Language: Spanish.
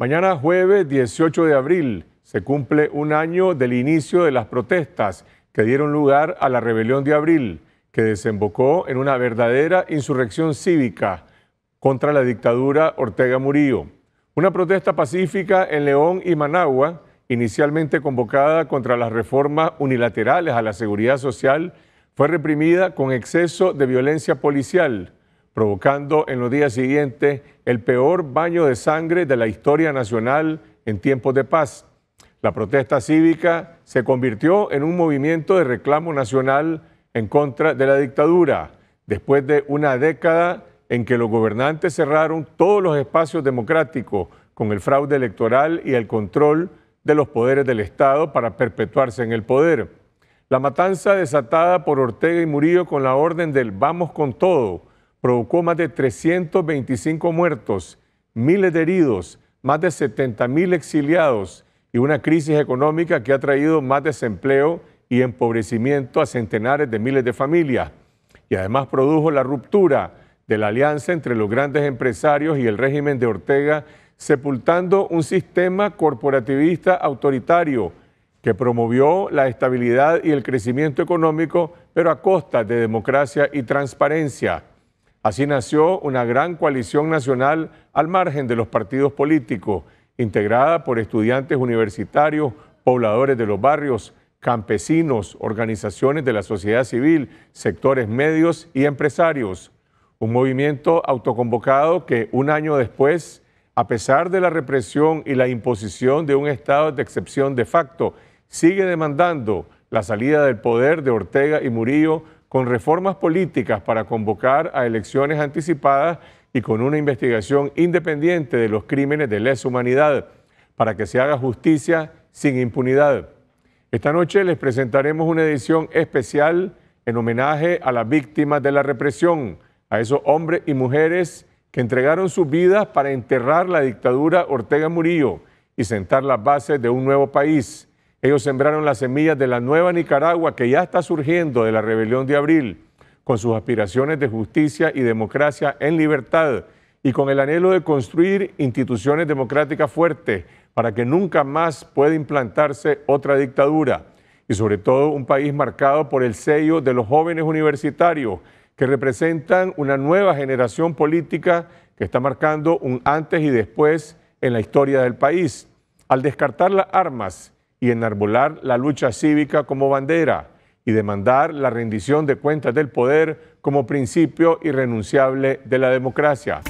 Mañana jueves 18 de abril se cumple un año del inicio de las protestas que dieron lugar a la rebelión de abril, que desembocó en una verdadera insurrección cívica contra la dictadura Ortega Murillo. Una protesta pacífica en León y Managua, inicialmente convocada contra las reformas unilaterales a la seguridad social, fue reprimida con exceso de violencia policial provocando en los días siguientes el peor baño de sangre de la historia nacional en tiempos de paz. La protesta cívica se convirtió en un movimiento de reclamo nacional en contra de la dictadura, después de una década en que los gobernantes cerraron todos los espacios democráticos con el fraude electoral y el control de los poderes del Estado para perpetuarse en el poder. La matanza desatada por Ortega y Murillo con la orden del vamos con todo provocó más de 325 muertos, miles de heridos, más de 70 mil exiliados y una crisis económica que ha traído más desempleo y empobrecimiento a centenares de miles de familias. Y además produjo la ruptura de la alianza entre los grandes empresarios y el régimen de Ortega, sepultando un sistema corporativista autoritario que promovió la estabilidad y el crecimiento económico, pero a costa de democracia y transparencia. Así nació una gran coalición nacional al margen de los partidos políticos, integrada por estudiantes universitarios, pobladores de los barrios, campesinos, organizaciones de la sociedad civil, sectores medios y empresarios. Un movimiento autoconvocado que un año después, a pesar de la represión y la imposición de un estado de excepción de facto, sigue demandando la salida del poder de Ortega y Murillo con reformas políticas para convocar a elecciones anticipadas y con una investigación independiente de los crímenes de lesa humanidad, para que se haga justicia sin impunidad. Esta noche les presentaremos una edición especial en homenaje a las víctimas de la represión, a esos hombres y mujeres que entregaron sus vidas para enterrar la dictadura Ortega Murillo y sentar las bases de un nuevo país. Ellos sembraron las semillas de la nueva Nicaragua que ya está surgiendo de la rebelión de abril, con sus aspiraciones de justicia y democracia en libertad y con el anhelo de construir instituciones democráticas fuertes para que nunca más pueda implantarse otra dictadura y sobre todo un país marcado por el sello de los jóvenes universitarios que representan una nueva generación política que está marcando un antes y después en la historia del país. Al descartar las armas, y enarbolar la lucha cívica como bandera y demandar la rendición de cuentas del poder como principio irrenunciable de la democracia.